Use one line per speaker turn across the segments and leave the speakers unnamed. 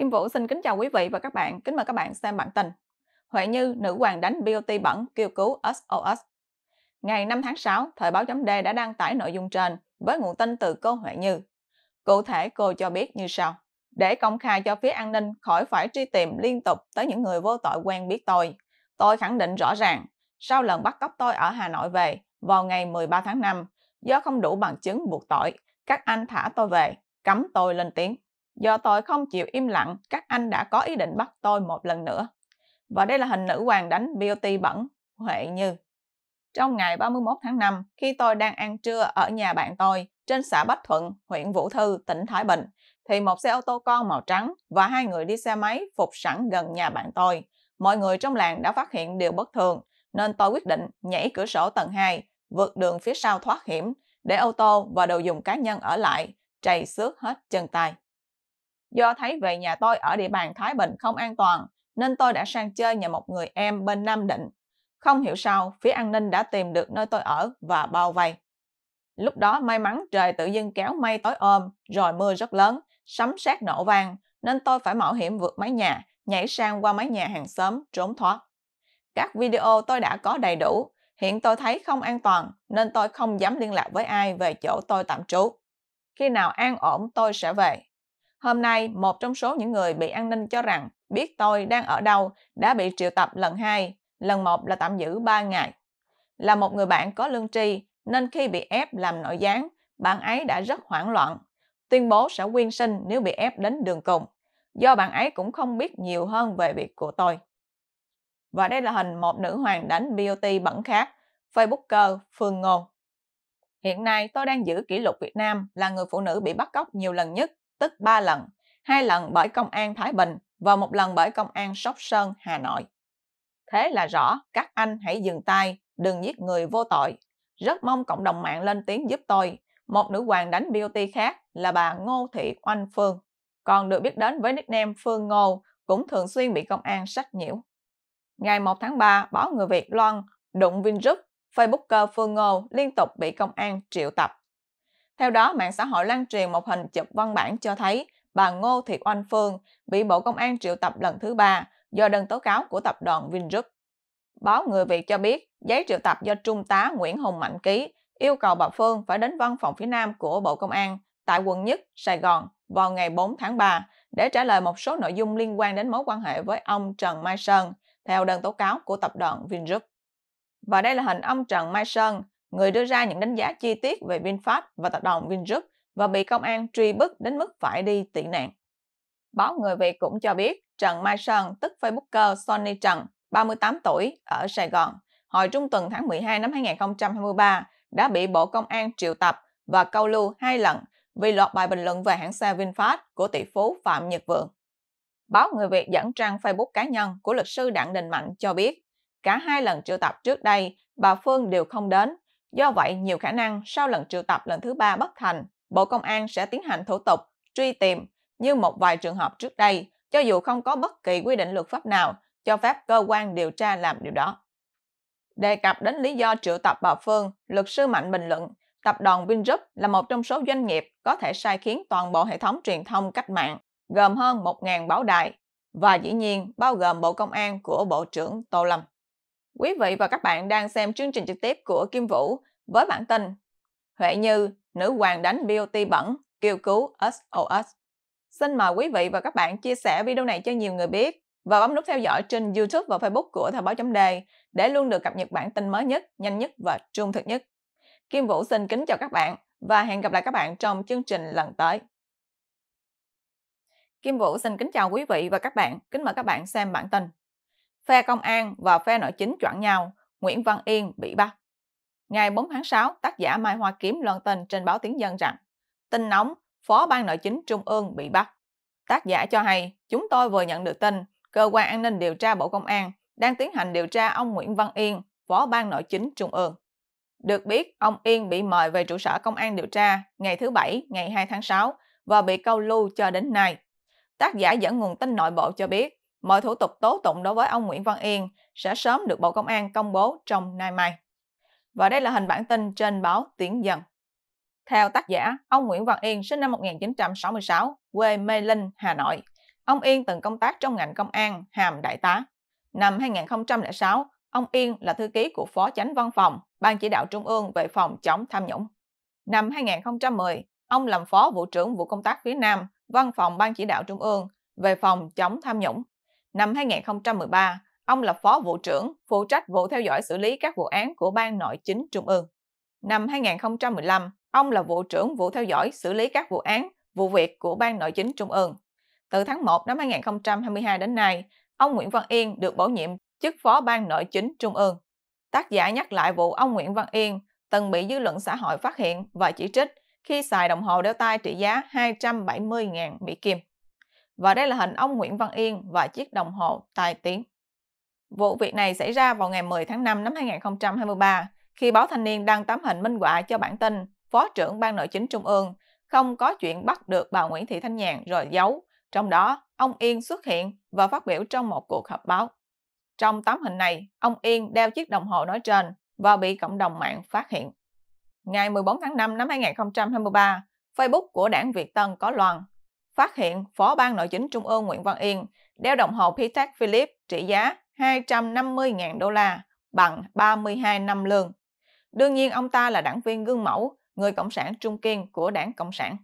Kim Vũ xin kính chào quý vị và các bạn. Kính mời các bạn xem bản tin. Huệ Như, nữ hoàng đánh BOT bẩn, kêu cứu SOS. Ngày 5 tháng 6, Thời báo chấm D đã đăng tải nội dung trên với nguồn tin từ cô Huệ Như. Cụ thể cô cho biết như sau. Để công khai cho phía an ninh khỏi phải truy tìm liên tục tới những người vô tội quen biết tôi. Tôi khẳng định rõ ràng, sau lần bắt cóc tôi ở Hà Nội về vào ngày 13 tháng 5, do không đủ bằng chứng buộc tội, các anh thả tôi về, cấm tôi lên tiếng. Do tôi không chịu im lặng, các anh đã có ý định bắt tôi một lần nữa. Và đây là hình nữ hoàng đánh Beauty bẩn, Huệ Như. Trong ngày 31 tháng 5, khi tôi đang ăn trưa ở nhà bạn tôi, trên xã Bách Thuận, huyện Vũ Thư, tỉnh Thái Bình, thì một xe ô tô con màu trắng và hai người đi xe máy phục sẵn gần nhà bạn tôi. Mọi người trong làng đã phát hiện điều bất thường, nên tôi quyết định nhảy cửa sổ tầng 2, vượt đường phía sau thoát hiểm, để ô tô và đồ dùng cá nhân ở lại, trầy xước hết chân tay. Do thấy về nhà tôi ở địa bàn Thái Bình không an toàn, nên tôi đã sang chơi nhà một người em bên Nam Định. Không hiểu sao, phía an ninh đã tìm được nơi tôi ở và bao vây. Lúc đó may mắn trời tự dưng kéo mây tối ôm, rồi mưa rất lớn, sấm sét nổ vang, nên tôi phải mạo hiểm vượt mái nhà, nhảy sang qua mái nhà hàng xóm, trốn thoát. Các video tôi đã có đầy đủ, hiện tôi thấy không an toàn nên tôi không dám liên lạc với ai về chỗ tôi tạm trú. Khi nào an ổn tôi sẽ về. Hôm nay, một trong số những người bị an ninh cho rằng biết tôi đang ở đâu đã bị triệu tập lần hai, lần một là tạm giữ ba ngày. Là một người bạn có lương tri, nên khi bị ép làm nội gián, bạn ấy đã rất hoảng loạn, tuyên bố sẽ quyên sinh nếu bị ép đến đường cùng, do bạn ấy cũng không biết nhiều hơn về việc của tôi. Và đây là hình một nữ hoàng đánh BOT bẩn khác, Facebooker Phương Ngôn. Hiện nay tôi đang giữ kỷ lục Việt Nam là người phụ nữ bị bắt cóc nhiều lần nhất tức 3 lần, hai lần bởi Công an Thái Bình và một lần bởi Công an Sóc Sơn, Hà Nội. Thế là rõ, các anh hãy dừng tay, đừng giết người vô tội. Rất mong cộng đồng mạng lên tiếng giúp tôi. Một nữ hoàng đánh beauty khác là bà Ngô Thị Oanh Phương, còn được biết đến với nickname Phương Ngô, cũng thường xuyên bị công an sách nhiễu. Ngày 1 tháng 3, báo Người Việt loan đụng Vingroup, Facebooker Phương Ngô liên tục bị công an triệu tập. Theo đó, mạng xã hội lan truyền một hình chụp văn bản cho thấy bà Ngô Thị Oanh Phương bị Bộ Công an triệu tập lần thứ ba do đơn tố cáo của tập đoàn Vingroup. Báo Người Việt cho biết, giấy triệu tập do Trung tá Nguyễn Hùng Mạnh ký yêu cầu bà Phương phải đến văn phòng phía Nam của Bộ Công an tại quận Nhất, Sài Gòn vào ngày 4 tháng 3 để trả lời một số nội dung liên quan đến mối quan hệ với ông Trần Mai Sơn theo đơn tố cáo của tập đoàn Vingroup. Và đây là hình ông Trần Mai Sơn người đưa ra những đánh giá chi tiết về VinFast và tập đoàn Vingroup và bị công an truy bức đến mức phải đi tị nạn. Báo Người Việt cũng cho biết Trần Mai Sơn, tức Facebooker Sony Trần, 38 tuổi, ở Sài Gòn, hồi trung tuần tháng 12 năm 2023 đã bị Bộ Công an triệu tập và câu lưu hai lần vì loạt bài bình luận về hãng xe VinFast của tỷ phú Phạm Nhật Vượng. Báo Người Việt dẫn trang Facebook cá nhân của luật sư Đặng Đình Mạnh cho biết, cả hai lần triệu tập trước đây, bà Phương đều không đến Do vậy, nhiều khả năng sau lần triệu tập lần thứ ba bất thành, Bộ Công an sẽ tiến hành thủ tục truy tìm như một vài trường hợp trước đây, cho dù không có bất kỳ quy định luật pháp nào cho phép cơ quan điều tra làm điều đó. Đề cập đến lý do triệu tập bà Phương, luật sư Mạnh bình luận, tập đoàn Vingroup là một trong số doanh nghiệp có thể sai khiến toàn bộ hệ thống truyền thông cách mạng, gồm hơn 1.000 báo đài, và dĩ nhiên bao gồm Bộ Công an của Bộ trưởng Tô Lâm. Quý vị và các bạn đang xem chương trình trực tiếp của Kim Vũ với bản tin Huệ Như, nữ hoàng đánh BOT bẩn, kêu cứu SOS. Xin mời quý vị và các bạn chia sẻ video này cho nhiều người biết và bấm nút theo dõi trên YouTube và Facebook của Thời báo chấm đề để luôn được cập nhật bản tin mới nhất, nhanh nhất và trung thực nhất. Kim Vũ xin kính chào các bạn và hẹn gặp lại các bạn trong chương trình lần tới. Kim Vũ xin kính chào quý vị và các bạn, kính mời các bạn xem bản tin. Phe công an và phe nội chính chọn nhau, Nguyễn Văn Yên bị bắt. Ngày 4 tháng 6, tác giả Mai Hoa Kiếm loan tin trên báo Tiếng Dân rằng tin nóng, Phó Ban Nội chính Trung ương bị bắt. Tác giả cho hay, chúng tôi vừa nhận được tin, Cơ quan An ninh Điều tra Bộ Công an đang tiến hành điều tra ông Nguyễn Văn Yên, Phó Ban Nội chính Trung ương. Được biết, ông Yên bị mời về trụ sở công an điều tra ngày thứ Bảy, ngày 2 tháng 6 và bị câu lưu cho đến nay. Tác giả dẫn nguồn tin nội bộ cho biết, mọi thủ tục tố tụng đối với ông Nguyễn Văn Yên sẽ sớm được Bộ Công an công bố trong nay mai. Và đây là hình bản tin trên báo Tiếng Dân. Theo tác giả, ông Nguyễn Văn Yên sinh năm 1966, quê Mê Linh, Hà Nội. Ông Yên từng công tác trong ngành công an, hàm đại tá. Năm 2006, ông Yên là thư ký của Phó Chánh Văn phòng, Ban Chỉ đạo Trung ương về phòng chống tham nhũng. Năm 2010, ông làm Phó Vụ trưởng Vụ Công tác phía Nam, Văn phòng Ban Chỉ đạo Trung ương về phòng chống tham nhũng. Năm 2013, ông là Phó Vụ trưởng, phụ trách vụ theo dõi xử lý các vụ án của Ban Nội chính Trung ương. Năm 2015, ông là Vụ trưởng vụ theo dõi xử lý các vụ án, vụ việc của Ban Nội chính Trung ương. Từ tháng 1 năm 2022 đến nay, ông Nguyễn Văn Yên được bổ nhiệm chức Phó Ban Nội chính Trung ương. Tác giả nhắc lại vụ ông Nguyễn Văn Yên từng bị dư luận xã hội phát hiện và chỉ trích khi xài đồng hồ đeo tay trị giá 270.000 Mỹ Kim. Và đây là hình ông Nguyễn Văn Yên và chiếc đồng hồ tai tiếng. Vụ việc này xảy ra vào ngày 10 tháng 5 năm 2023 khi báo Thanh niên đăng tấm hình minh họa cho bản tin Phó trưởng Ban Nội chính Trung ương không có chuyện bắt được bà Nguyễn Thị Thanh Nhàn rồi giấu. Trong đó, ông Yên xuất hiện và phát biểu trong một cuộc họp báo. Trong tấm hình này, ông Yên đeo chiếc đồng hồ nói trên và bị cộng đồng mạng phát hiện. Ngày 14 tháng 5 năm 2023, Facebook của đảng Việt Tân có loan phát hiện Phó Ban Nội chính Trung ương Nguyễn Văn Yên đeo đồng hồ Patek Philippe trị giá 250.000 đô la bằng 32 năm lương. Đương nhiên ông ta là đảng viên gương mẫu, người Cộng sản trung kiên của đảng Cộng sản.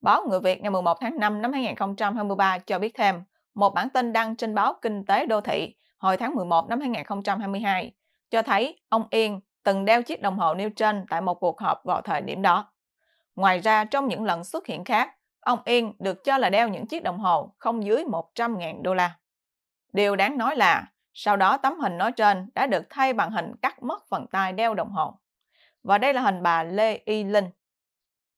Báo Người Việt ngày 11 tháng 5 năm 2023 cho biết thêm, một bản tin đăng trên báo Kinh tế Đô thị hồi tháng 11 năm 2022 cho thấy ông Yên từng đeo chiếc đồng hồ nêu trên tại một cuộc họp vào thời điểm đó. Ngoài ra, trong những lần xuất hiện khác, Ông Yên được cho là đeo những chiếc đồng hồ không dưới 100.000 đô la. Điều đáng nói là sau đó tấm hình nói trên đã được thay bằng hình cắt mất phần tay đeo đồng hồ. Và đây là hình bà Lê Y Linh.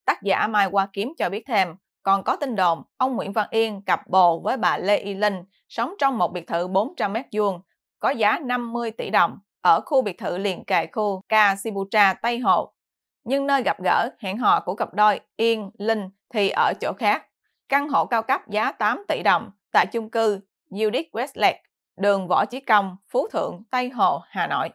Tác giả Mai Hoa Kiếm cho biết thêm, còn có tin đồn ông Nguyễn Văn Yên cặp bồ với bà Lê Y Linh sống trong một biệt thự 400 mét vuông có giá 50 tỷ đồng ở khu biệt thự liền kề khu Ca Sibutra Tây Hồ nhưng nơi gặp gỡ, hẹn hò của cặp đôi Yên, Linh thì ở chỗ khác. Căn hộ cao cấp giá 8 tỷ đồng tại chung cư Unit Westlake, đường Võ Chí Công, Phú Thượng, Tây Hồ, Hà Nội.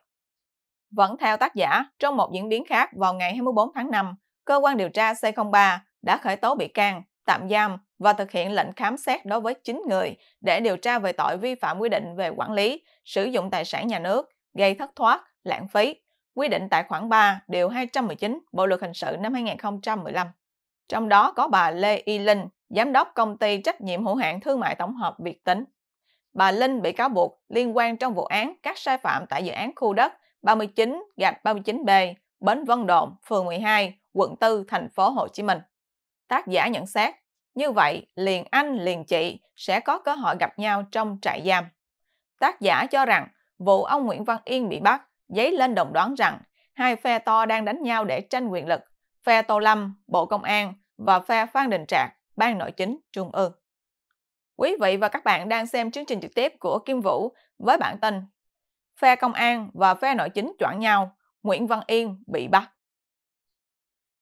Vẫn theo tác giả, trong một diễn biến khác vào ngày 24 tháng 5, cơ quan điều tra C03 đã khởi tố bị can, tạm giam và thực hiện lệnh khám xét đối với 9 người để điều tra về tội vi phạm quy định về quản lý, sử dụng tài sản nhà nước, gây thất thoát, lãng phí quy định tại khoản 3, điều 219 Bộ luật hình sự năm 2015. Trong đó có bà Lê Y Linh, giám đốc công ty trách nhiệm hữu hạn thương mại tổng hợp Việt Tính. Bà Linh bị cáo buộc liên quan trong vụ án các sai phạm tại dự án khu đất 39 gạch 39B, Bến Vân Đồn, phường 12, quận 4, thành phố Hồ Chí Minh. Tác giả nhận xét, như vậy liền anh liền chị sẽ có cơ hội gặp nhau trong trại giam. Tác giả cho rằng vụ ông Nguyễn Văn Yên bị bắt dấy lên đồng đoán rằng hai phe to đang đánh nhau để tranh quyền lực, phe Tô Lâm, Bộ Công an và phe Phan Đình Trạc, Ban Nội chính Trung ương. Quý vị và các bạn đang xem chương trình trực tiếp của Kim Vũ với bản tin Phe Công an và phe Nội chính choảng nhau, Nguyễn Văn Yên bị bắt.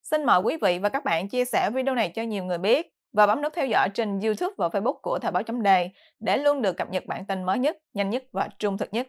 Xin mời quý vị và các bạn chia sẻ video này cho nhiều người biết và bấm nút theo dõi trên YouTube và Facebook của Thời báo chấm đề để luôn được cập nhật bản tin mới nhất, nhanh nhất và trung thực nhất.